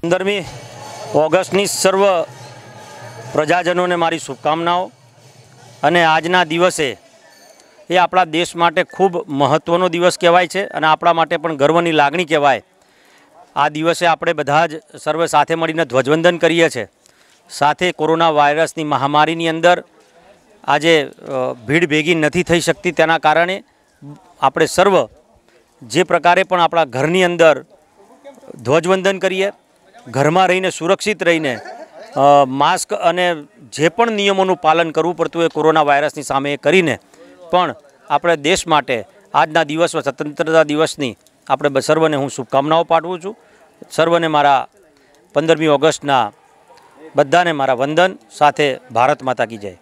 પંદરમી ઓગસ્ટની સર્વ પ્રજાજનોને મારી શુભકામનાઓ અને આજના દિવસે એ આપણા દેશ માટે ખૂબ મહત્ત્વનો દિવસ કહેવાય છે અને આપણા માટે પણ ગર્વની લાગણી કહેવાય આ દિવસે આપણે બધા જ સર્વે સાથે મળીને ધ્વજવંદન કરીએ છીએ સાથે કોરોના વાયરસની મહામારીની અંદર આજે ભીડ ભેગી નથી થઈ શકતી તેના કારણે આપણે સર્વ જે પ્રકારે પણ આપણા ઘરની અંદર ધ્વજવંદન કરીએ ઘરમાં રહીને સુરક્ષિત રહીને માસ્ક અને જે પણ નિયમોનું પાલન કરવું પડતું હોય કોરોના વાયરસની સામે કરીને પણ આપણે દેશ માટે આજના દિવસમાં સ્વતંત્રતા દિવસની આપણે સર્વને હું શુભકામનાઓ પાઠવું છું સર્વને મારા પંદરમી ઓગસ્ટના બધાને મારા વંદન સાથે ભારત માતા કી જય